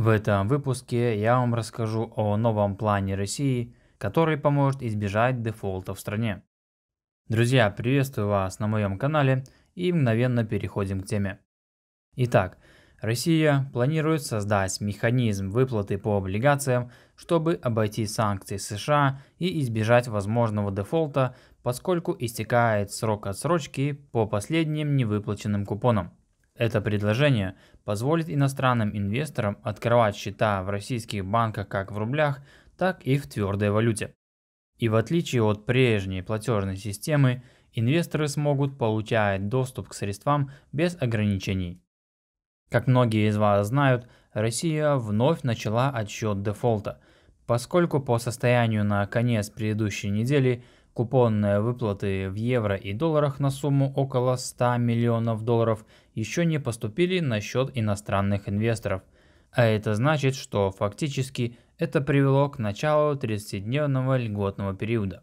В этом выпуске я вам расскажу о новом плане России, который поможет избежать дефолта в стране. Друзья, приветствую вас на моем канале и мгновенно переходим к теме. Итак, Россия планирует создать механизм выплаты по облигациям, чтобы обойти санкции США и избежать возможного дефолта, поскольку истекает срок отсрочки по последним невыплаченным купонам. Это предложение позволит иностранным инвесторам открывать счета в российских банках как в рублях, так и в твердой валюте. И в отличие от прежней платежной системы, инвесторы смогут получать доступ к средствам без ограничений. Как многие из вас знают, Россия вновь начала отсчет дефолта, поскольку по состоянию на конец предыдущей недели – Купонные выплаты в евро и долларах на сумму около 100 миллионов долларов еще не поступили на счет иностранных инвесторов. А это значит, что фактически это привело к началу 30-дневного льготного периода.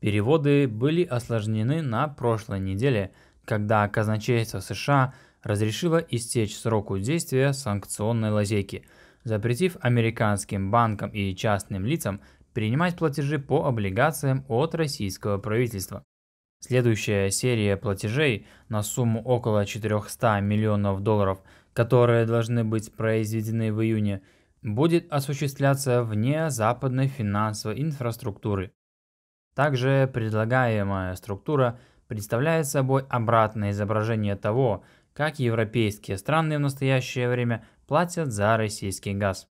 Переводы были осложнены на прошлой неделе, когда казначейство США разрешило истечь сроку действия санкционной лазейки, запретив американским банкам и частным лицам принимать платежи по облигациям от российского правительства. Следующая серия платежей на сумму около 400 миллионов долларов, которые должны быть произведены в июне, будет осуществляться вне западной финансовой инфраструктуры. Также предлагаемая структура представляет собой обратное изображение того, как европейские страны в настоящее время платят за российский газ.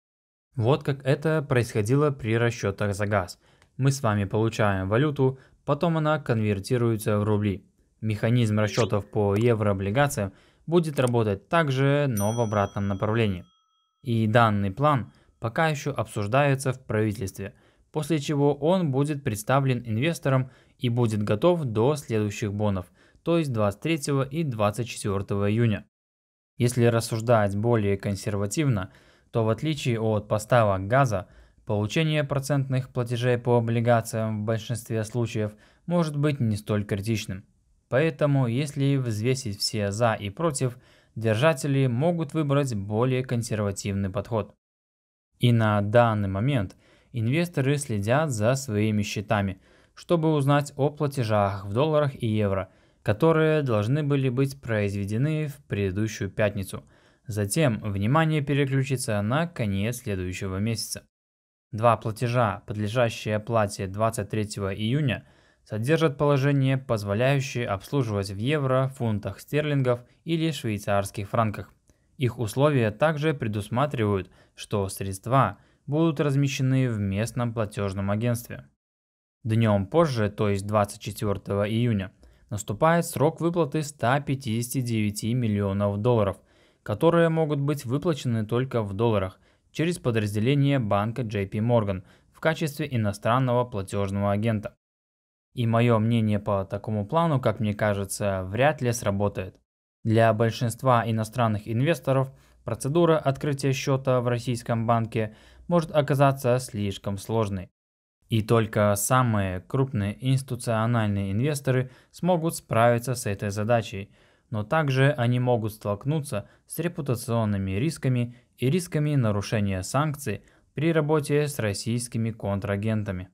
Вот как это происходило при расчетах за газ. Мы с вами получаем валюту, потом она конвертируется в рубли. Механизм расчетов по еврооблигациям будет работать также, но в обратном направлении. И данный план пока еще обсуждается в правительстве, после чего он будет представлен инвесторам и будет готов до следующих бонов, то есть 23 и 24 июня. Если рассуждать более консервативно, то в отличие от поставок газа, получение процентных платежей по облигациям в большинстве случаев может быть не столь критичным. Поэтому, если взвесить все «за» и «против», держатели могут выбрать более консервативный подход. И на данный момент инвесторы следят за своими счетами, чтобы узнать о платежах в долларах и евро, которые должны были быть произведены в предыдущую пятницу – Затем внимание переключится на конец следующего месяца. Два платежа, подлежащие оплате 23 июня, содержат положение, позволяющее обслуживать в евро, фунтах стерлингов или швейцарских франках. Их условия также предусматривают, что средства будут размещены в местном платежном агентстве. Днем позже, то есть 24 июня, наступает срок выплаты 159 миллионов долларов – которые могут быть выплачены только в долларах через подразделение банка JP Morgan в качестве иностранного платежного агента. И мое мнение по такому плану, как мне кажется, вряд ли сработает. Для большинства иностранных инвесторов процедура открытия счета в российском банке может оказаться слишком сложной. И только самые крупные институциональные инвесторы смогут справиться с этой задачей – но также они могут столкнуться с репутационными рисками и рисками нарушения санкций при работе с российскими контрагентами.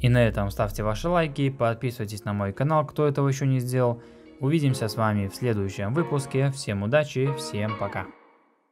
И на этом ставьте ваши лайки, подписывайтесь на мой канал, кто этого еще не сделал. Увидимся с вами в следующем выпуске. Всем удачи, всем пока.